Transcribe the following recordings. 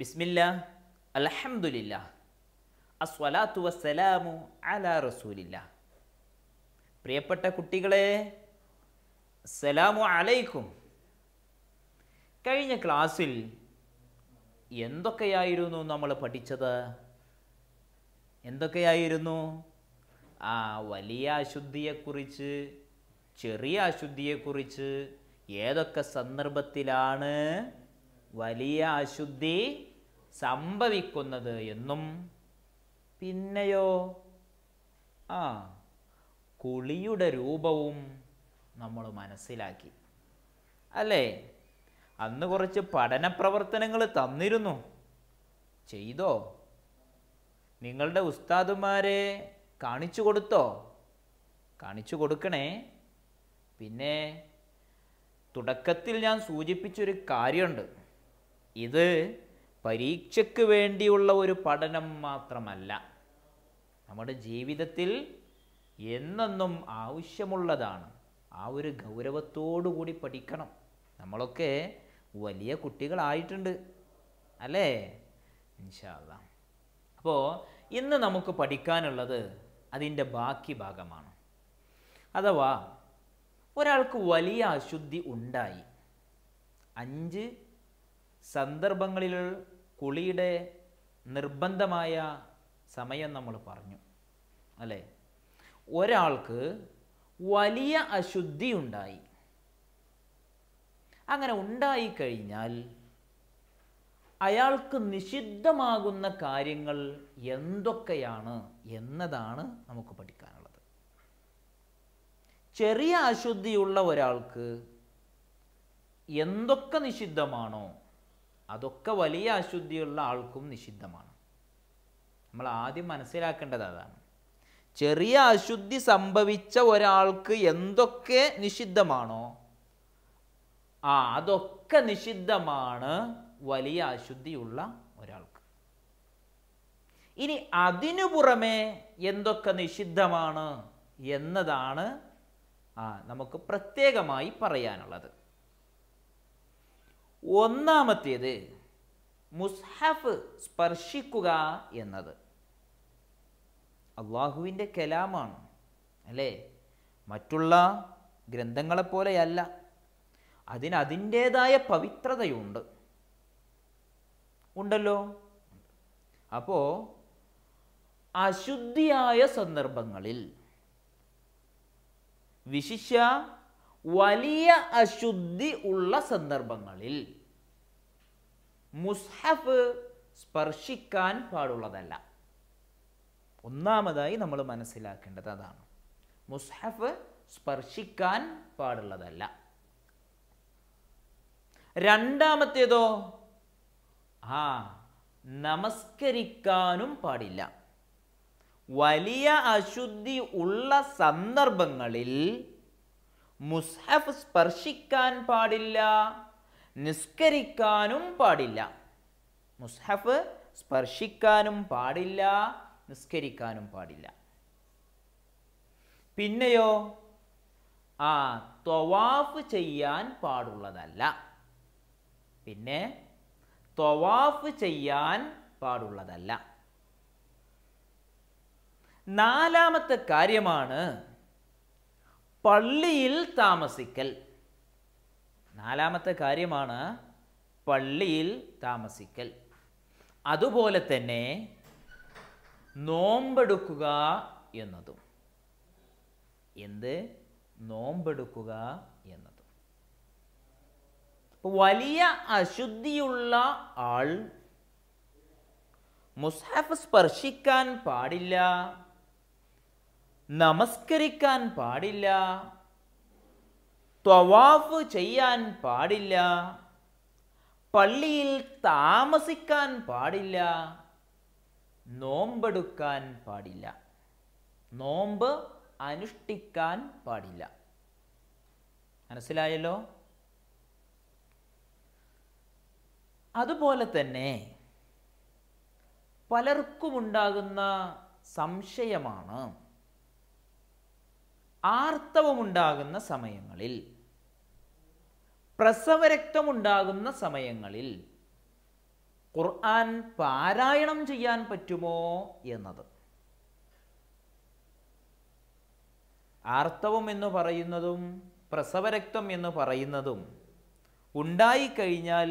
ബിസ്മില്ല അലഹമുല്ല അസ്വലാത്തു വസ്സലാമു അല റസൂലില്ല പ്രിയപ്പെട്ട കുട്ടികളെ സലാമു അലൈക്കും കഴിഞ്ഞ ക്ലാസ്സിൽ എന്തൊക്കെയായിരുന്നു നമ്മൾ പഠിച്ചത് എന്തൊക്കെയായിരുന്നു ആ വലിയ അശുദ്ധിയെക്കുറിച്ച് ചെറിയ അശുദ്ധിയെക്കുറിച്ച് ഏതൊക്കെ സന്ദർഭത്തിലാണ് വലിയ അശുദ്ധി സംഭവിക്കുന്നത് എന്നും പിന്നെയോ ആ കുളിയുടെ രൂപവും നമ്മൾ മനസ്സിലാക്കി അല്ലേ അന്ന് കുറച്ച് പഠന പ്രവർത്തനങ്ങൾ തന്നിരുന്നു ചെയ്തോ നിങ്ങളുടെ ഉസ്താദുമാരെ കാണിച്ചു കൊടുത്തോ കാണിച്ചു കൊടുക്കണേ പിന്നെ തുടക്കത്തിൽ ഞാൻ സൂചിപ്പിച്ചൊരു കാര്യമുണ്ട് ഇത് പരീക്ഷയ്ക്ക് വേണ്ടിയുള്ള ഒരു പഠനം മാത്രമല്ല നമ്മുടെ ജീവിതത്തിൽ എന്നെന്നും ആവശ്യമുള്ളതാണ് ആ ഒരു ഗൗരവത്തോടു കൂടി പഠിക്കണം നമ്മളൊക്കെ വലിയ കുട്ടികളായിട്ടുണ്ട് അല്ലേ ഇൻഷാല്ല അപ്പോൾ ഇന്ന് നമുക്ക് പഠിക്കാനുള്ളത് അതിൻ്റെ ബാക്കി ഭാഗമാണ് അഥവാ ഒരാൾക്ക് വലിയ അശുദ്ധി ഉണ്ടായി അഞ്ച് സന്ദർഭങ്ങളിൽ കുളിയുടെ നിർബന്ധമായ സമയം നമ്മൾ പറഞ്ഞു അല്ലേ ഒരാൾക്ക് വലിയ അശുദ്ധി ഉണ്ടായി അങ്ങനെ ഉണ്ടായിക്കഴിഞ്ഞാൽ അയാൾക്ക് നിഷിദ്ധമാകുന്ന കാര്യങ്ങൾ എന്തൊക്കെയാണ് എന്നതാണ് നമുക്ക് പഠിക്കാനുള്ളത് ചെറിയ അശുദ്ധിയുള്ള ഒരാൾക്ക് എന്തൊക്കെ നിഷിദ്ധമാണോ അതൊക്കെ വലിയ അശുദ്ധിയുള്ള ആൾക്കും നിഷിദ്ധമാണ് നമ്മൾ ആദ്യം മനസ്സിലാക്കേണ്ടത് അതാണ് ചെറിയ അശുദ്ധി സംഭവിച്ച ഒരാൾക്ക് എന്തൊക്കെ നിഷിദ്ധമാണോ ആ അതൊക്കെ നിഷിദ്ധമാണ് വലിയ അശുദ്ധിയുള്ള ഒരാൾക്ക് ഇനി അതിനു പുറമെ എന്തൊക്കെ നിഷിദ്ധമാണ് എന്നതാണ് ആ നമുക്ക് പ്രത്യേകമായി പറയാനുള്ളത് ഒന്നാമത്തേത് മുസ്ഹഫ് സ്പർശിക്കുക എന്നത് അള്ളാഹുവിൻ്റെ കലാമാണ് അല്ലേ മറ്റുള്ള ഗ്രന്ഥങ്ങളെപ്പോലെയല്ല അതിന് അതിൻ്റേതായ പവിത്രതയുണ്ട് ഉണ്ടല്ലോ അപ്പോൾ അശുദ്ധിയായ സന്ദർഭങ്ങളിൽ വിശിഷ്യ വലിയ അശുദ്ധി ഉള്ള സന്ദർഭങ്ങളിൽ മുസ്ഹഫ് സ്പർശിക്കാൻ പാടുള്ളതല്ല ഒന്നാമതായി നമ്മൾ മനസ്സിലാക്കേണ്ടത് അതാണ് മുസ്ഹഫ് സ്പർശിക്കാൻ പാടുള്ളതല്ല രണ്ടാമത്തേതോ ആ നമസ്കരിക്കാനും പാടില്ല വലിയ അശുദ്ധി ഉള്ള സന്ദർഭങ്ങളിൽ മുസ്ഹഫ് സ്പർശിക്കാൻ പാടില്ല നിസ്കരിക്കാനും പാടില്ല മുസ്ഹഫ് സ്പർശിക്കാനും പാടില്ല നിസ്കരിക്കാനും പാടില്ല പിന്നെയോ ആ ത്വവാഫ് ചെയ്യാൻ പാടുള്ളതല്ല പിന്നെ ത്വവാഫ് ചെയ്യാൻ പാടുള്ളതല്ല നാലാമത്തെ കാര്യമാണ് പള്ളിയിൽ താമസിക്കൽ നാലാമത്തെ കാര്യമാണ് പള്ളിയിൽ താമസിക്കൽ അതുപോലെ തന്നെ നോമ്പെടുക്കുക എന്നതും എന്ത് നോമ്പെടുക്കുക എന്നതും വലിയ അശുദ്ധിയുള്ള ആൾ മുസ്ഹഫ് സ്പർശിക്കാൻ പാടില്ല നമസ്കരിക്കാൻ പാടില്ല ത്വവാഫ് ചെയ്യാൻ പാടില്ല പള്ളിയിൽ താമസിക്കാൻ പാടില്ല നോമ്പെടുക്കാൻ പാടില്ല നോമ്പ് അനുഷ്ഠിക്കാൻ പാടില്ല മനസ്സിലായല്ലോ അതുപോലെ തന്നെ പലർക്കുമുണ്ടാകുന്ന സംശയമാണ് ആർത്തവമുണ്ടാകുന്ന സമയങ്ങളിൽ പ്രസവരക്തമുണ്ടാകുന്ന സമയങ്ങളിൽ ഖുർആൻ പാരായണം ചെയ്യാൻ പറ്റുമോ എന്നത് ആർത്തവം എന്ന് പറയുന്നതും പ്രസവരക്തം എന്ന് പറയുന്നതും ഉണ്ടായിക്കഴിഞ്ഞാൽ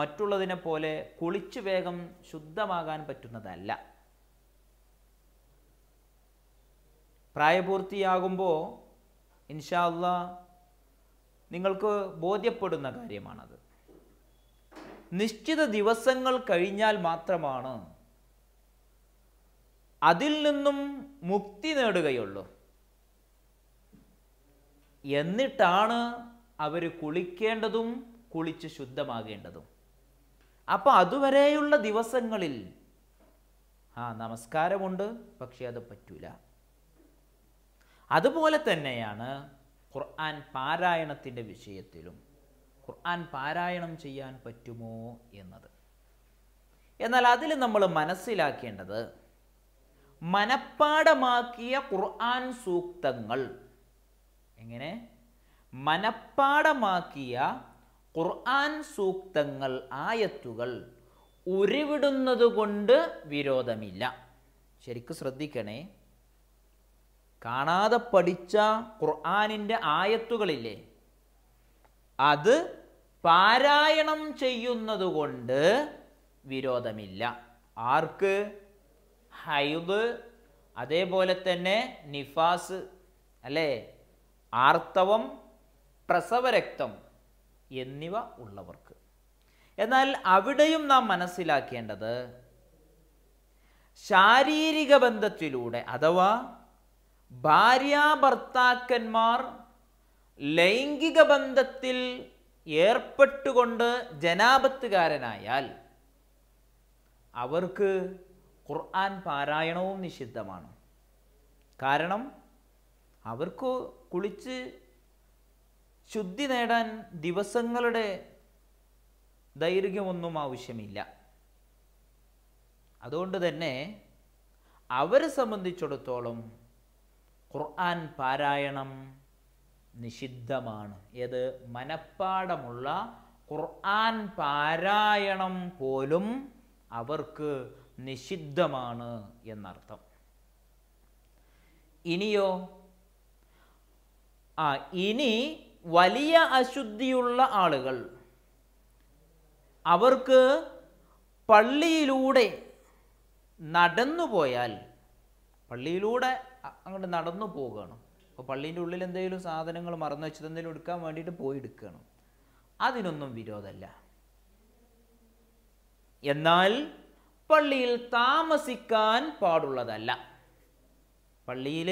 മറ്റുള്ളതിനെ പോലെ കുളിച്ചു വേഗം ശുദ്ധമാകാൻ പറ്റുന്നതല്ല പ്രായപൂർത്തിയാകുമ്പോൾ ഇൻഷാല്ല നിങ്ങൾക്ക് ബോധ്യപ്പെടുന്ന കാര്യമാണത് നിശ്ചിത ദിവസങ്ങൾ കഴിഞ്ഞാൽ മാത്രമാണ് അതിൽ നിന്നും മുക്തി നേടുകയുള്ളൂ എന്നിട്ടാണ് അവർ കുളിക്കേണ്ടതും കുളിച്ച് ശുദ്ധമാകേണ്ടതും അപ്പോൾ അതുവരെയുള്ള ദിവസങ്ങളിൽ ആ നമസ്കാരമുണ്ട് പക്ഷേ അത് പറ്റൂല അതുപോലെ തന്നെയാണ് ഖുർആൻ പാരായണത്തിൻ്റെ വിഷയത്തിലും ഖുർആൻ പാരായണം ചെയ്യാൻ പറ്റുമോ എന്നത് എന്നാൽ അതിൽ നമ്മൾ മനസ്സിലാക്കേണ്ടത് മനപ്പാടമാക്കിയ ഖുർആൻ സൂക്തങ്ങൾ എങ്ങനെ മനപ്പാടമാക്കിയ ഖുർആൻ സൂക്തങ്ങൾ ആയത്തുകൾ ഉരുവിടുന്നതുകൊണ്ട് വിരോധമില്ല ശരിക്കും ശ്രദ്ധിക്കണേ കാണാതെ പഠിച്ച ഖുർആാനിൻ്റെ ആയത്തുകളില്ലേ അത് പാരായണം ചെയ്യുന്നതുകൊണ്ട് വിരോധമില്ല ആർക്ക് ഹൈബ് അതേപോലെ തന്നെ നിഫാസ് അല്ലേ ആർത്തവം പ്രസവരക്തം എന്നിവ ഉള്ളവർക്ക് എന്നാൽ അവിടെയും നാം മനസ്സിലാക്കേണ്ടത് ശാരീരിക ബന്ധത്തിലൂടെ അഥവാ ഭർത്താക്കന്മാർ ലൈംഗിക ബന്ധത്തിൽ ഏർപ്പെട്ടുകൊണ്ട് ജനാപത്തുകാരനായാൽ അവർക്ക് ഖുർആൻ പാരായണവും നിഷിദ്ധമാണ് കാരണം അവർക്ക് കുളിച്ച് ശുദ്ധി നേടാൻ ദിവസങ്ങളുടെ ദൈർഘ്യമൊന്നും ആവശ്യമില്ല അതുകൊണ്ട് തന്നെ അവരെ സംബന്ധിച്ചിടത്തോളം ഖുർആൻ പാരായണം നിഷിദ്ധമാണ് ഏത് മനപ്പാടമുള്ള ഖുർആൻ പാരായണം പോലും അവർക്ക് നിഷിദ്ധമാണ് എന്നർത്ഥം ഇനിയോ ആ ഇനി വലിയ അശുദ്ധിയുള്ള ആളുകൾ അവർക്ക് പള്ളിയിലൂടെ നടന്നു പോയാൽ പള്ളിയിലൂടെ അങ്ങോട്ട് നടന്നു പോവുകയാണ് അപ്പോൾ പള്ളീൻ്റെ ഉള്ളിൽ എന്തെങ്കിലും സാധനങ്ങൾ മറന്നു വെച്ചത് എന്തെങ്കിലും എടുക്കാൻ വേണ്ടിയിട്ട് പോയി എടുക്കുകയാണ് അതിനൊന്നും വിരോധമല്ല എന്നാൽ പള്ളിയിൽ താമസിക്കാൻ പാടുള്ളതല്ല പള്ളിയിൽ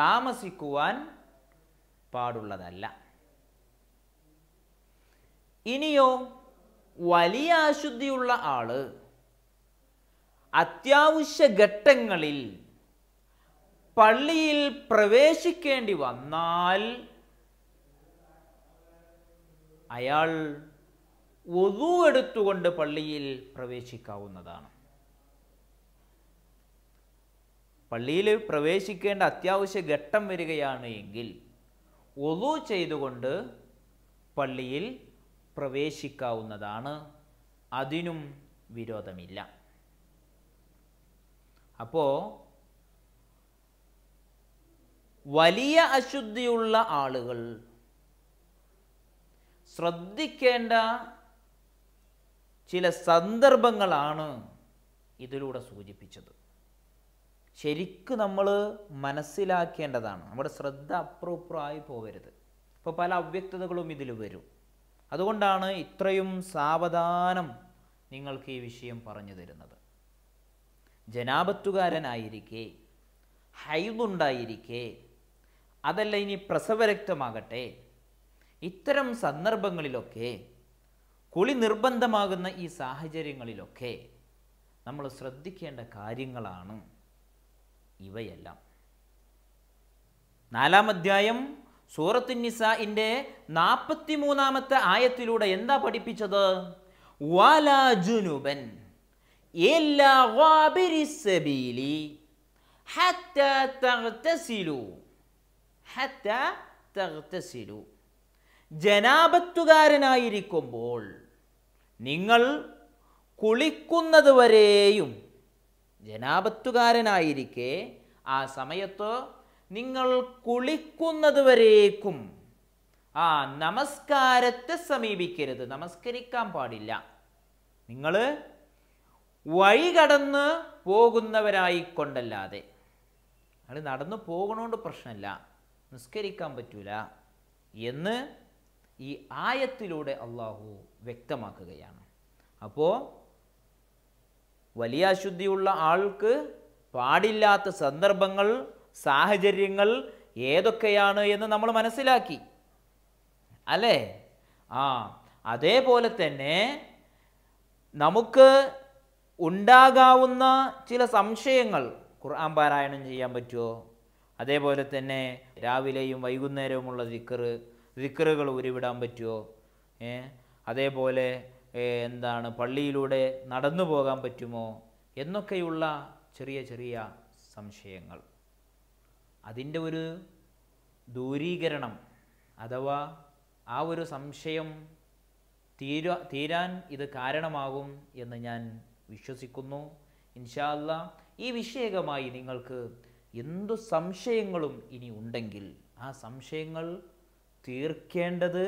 താമസിക്കുവാൻ പാടുള്ളതല്ല ഇനിയോ വലിയ അശുദ്ധിയുള്ള ആള് അത്യാവശ്യ ഘട്ടങ്ങളിൽ പള്ളിയിൽ പ്രവേശിക്കേണ്ടി വന്നാൽ അയാൾ ഒതു എടുത്തുകൊണ്ട് പള്ളിയിൽ പ്രവേശിക്കാവുന്നതാണ് പള്ളിയിൽ പ്രവേശിക്കേണ്ട അത്യാവശ്യ ഘട്ടം വരികയാണ് എങ്കിൽ ഒതു ചെയ്തുകൊണ്ട് പള്ളിയിൽ പ്രവേശിക്കാവുന്നതാണ് അതിനും വിരോധമില്ല അപ്പോൾ വലിയ അശുദ്ധിയുള്ള ആളുകൾ ശ്രദ്ധിക്കേണ്ട ചില സന്ദർഭങ്ങളാണ് ഇതിലൂടെ സൂചിപ്പിച്ചത് ശരിക്ക് നമ്മൾ മനസ്സിലാക്കേണ്ടതാണ് നമ്മുടെ ശ്രദ്ധ അപ്രോപ്രായി പോകരുത് ഇപ്പോൾ പല അവ്യക്തതകളും ഇതിൽ വരും അതുകൊണ്ടാണ് ഇത്രയും സാവധാനം നിങ്ങൾക്ക് ഈ വിഷയം പറഞ്ഞു തരുന്നത് ജനാപത്തുകാരനായിരിക്കെ ഹൈദുണ്ടായിരിക്കെ അതല്ല ഇനി പ്രസവരക്തമാകട്ടെ ഇത്തരം സന്ദർഭങ്ങളിലൊക്കെ കുളി നിർബന്ധമാകുന്ന ഈ സാഹചര്യങ്ങളിലൊക്കെ നമ്മൾ ശ്രദ്ധിക്കേണ്ട കാര്യങ്ങളാണ് ഇവയെല്ലാം നാലാം അധ്യായം സൂറത്തു നിസാഇൻ്റെ നാൽപ്പത്തി മൂന്നാമത്തെ ആയത്തിലൂടെ എന്താ പഠിപ്പിച്ചത് വാലാജുനുബൻ എല്ലാ ഹത്ത തർത്തസിലു ജനാപത്തുകാരനായിരിക്കുമ്പോൾ നിങ്ങൾ കുളിക്കുന്നതുവരെയും ജനാപത്തുകാരനായിരിക്കെ ആ സമയത്ത് നിങ്ങൾ കുളിക്കുന്നതുവരേക്കും ആ നമസ്കാരത്തെ സമീപിക്കരുത് നമസ്കരിക്കാൻ പാടില്ല നിങ്ങൾ വഴി കടന്ന് പോകുന്നവരായിക്കൊണ്ടല്ലാതെ നിങ്ങൾ നടന്നു പോകണോണ്ട് പ്രശ്നമില്ല നിസ്കരിക്കാൻ പറ്റൂല എന്ന് ഈ ആയത്തിലൂടെ അള്ളാഹു വ്യക്തമാക്കുകയാണ് അപ്പോൾ വലിയ അശുദ്ധിയുള്ള ആൾക്ക് പാടില്ലാത്ത സന്ദർഭങ്ങൾ സാഹചര്യങ്ങൾ ഏതൊക്കെയാണ് എന്ന് നമ്മൾ മനസ്സിലാക്കി അല്ലേ ആ അതേപോലെ തന്നെ നമുക്ക് ഉണ്ടാകാവുന്ന ചില സംശയങ്ങൾ ഖുർആൻ പാരായണം ചെയ്യാൻ പറ്റുമോ അതേപോലെ തന്നെ രാവിലെയും വൈകുന്നേരവുമുള്ള ദിക്കറ് ദിക്കറുകൾ ഉരുവിടാൻ പറ്റുമോ അതേപോലെ എന്താണ് പള്ളിയിലൂടെ നടന്നു പോകാൻ പറ്റുമോ എന്നൊക്കെയുള്ള ചെറിയ ചെറിയ സംശയങ്ങൾ അതിൻ്റെ ഒരു ദൂരീകരണം അഥവാ ആ ഒരു സംശയം തീര തീരാൻ ഇത് കാരണമാകും എന്ന് ഞാൻ വിശ്വസിക്കുന്നു ഇൻഷാല്ല ഈ വിഷയകമായി നിങ്ങൾക്ക് എന്തു സംശയങ്ങളും ഇനി ഉണ്ടെങ്കിൽ ആ സംശയങ്ങൾ തീർക്കേണ്ടത്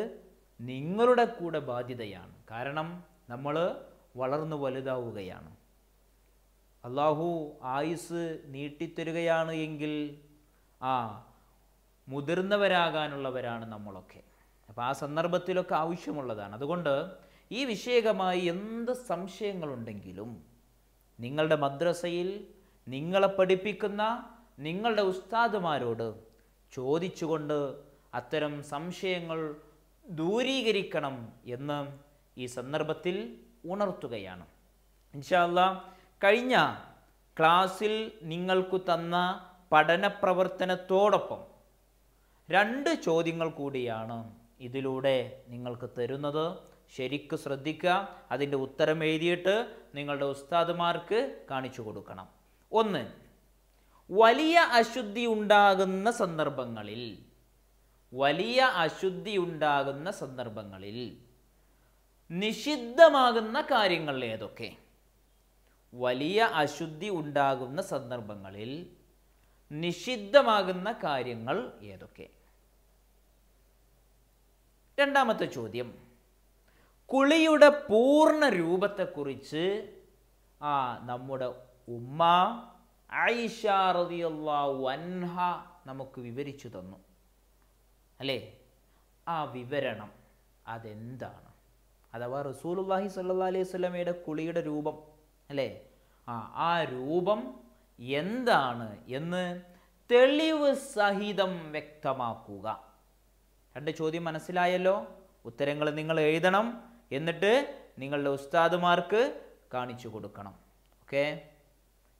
നിങ്ങളുടെ കൂടെ ബാധ്യതയാണ് കാരണം നമ്മൾ വളർന്നു വലുതാവുകയാണ് അള്ളാഹു ആയുസ് നീട്ടിത്തരുകയാണ് എങ്കിൽ ആ മുതിർന്നവരാകാനുള്ളവരാണ് നമ്മളൊക്കെ അപ്പോൾ ആ സന്ദർഭത്തിലൊക്കെ ആവശ്യമുള്ളതാണ് അതുകൊണ്ട് ഈ വിഷയകമായി എന്ത് സംശയങ്ങളുണ്ടെങ്കിലും നിങ്ങളുടെ മദ്രസയിൽ നിങ്ങളെ പഠിപ്പിക്കുന്ന നിങ്ങളുടെ ഉസ്താദുമാരോട് ചോദിച്ചുകൊണ്ട് അത്തരം സംശയങ്ങൾ ദൂരീകരിക്കണം എന്ന് ഈ സന്ദർഭത്തിൽ ഉണർത്തുകയാണ് ഇൻഷാല്ല കഴിഞ്ഞ ക്ലാസ്സിൽ നിങ്ങൾക്കു തന്ന പഠന പ്രവർത്തനത്തോടൊപ്പം രണ്ട് ചോദ്യങ്ങൾ കൂടിയാണ് ഇതിലൂടെ നിങ്ങൾക്ക് തരുന്നത് ശരിക്ക് ശ്രദ്ധിക്കുക അതിൻ്റെ ഉത്തരം എഴുതിയിട്ട് നിങ്ങളുടെ ഉസ്താദുമാർക്ക് കാണിച്ചു കൊടുക്കണം ഒന്ന് വലിയ അശുദ്ധി ഉണ്ടാകുന്ന സന്ദർഭങ്ങളിൽ വലിയ അശുദ്ധി ഉണ്ടാകുന്ന സന്ദർഭങ്ങളിൽ നിഷിദ്ധമാകുന്ന കാര്യങ്ങൾ ഏതൊക്കെ വലിയ അശുദ്ധി ഉണ്ടാകുന്ന സന്ദർഭങ്ങളിൽ നിഷിദ്ധമാകുന്ന കാര്യങ്ങൾ ഏതൊക്കെ രണ്ടാമത്തെ ചോദ്യം കുളിയുടെ പൂർണ്ണ രൂപത്തെക്കുറിച്ച് ആ നമ്മുടെ ഉമ്മ ആയിഷ നമുക്ക് വിവരിച്ചു തന്നു അല്ലേ ആ വിവരണം അതെന്താണ് അഥവാ റസൂലുല്ലാഹി സല്ലാ അലൈഹി സ്വലമയുടെ കുളിയുടെ രൂപം അല്ലേ ആ ആ രൂപം എന്താണ് എന്ന് തെളിവ് സഹിതം വ്യക്തമാക്കുക രണ്ട് ചോദ്യം മനസ്സിലായല്ലോ ഉത്തരങ്ങൾ നിങ്ങൾ എഴുതണം എന്നിട്ട് നിങ്ങളുടെ ഉസ്താദുമാർക്ക് കാണിച്ചു കൊടുക്കണം ഓക്കേ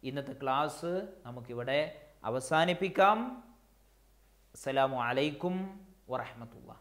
ഇന്നത്തെ ക്ലാസ് നമുക്കിവിടെ അവസാനിപ്പിക്കാം അസ്സലാമു അലൈക്കും വറഹമത്തുള്ള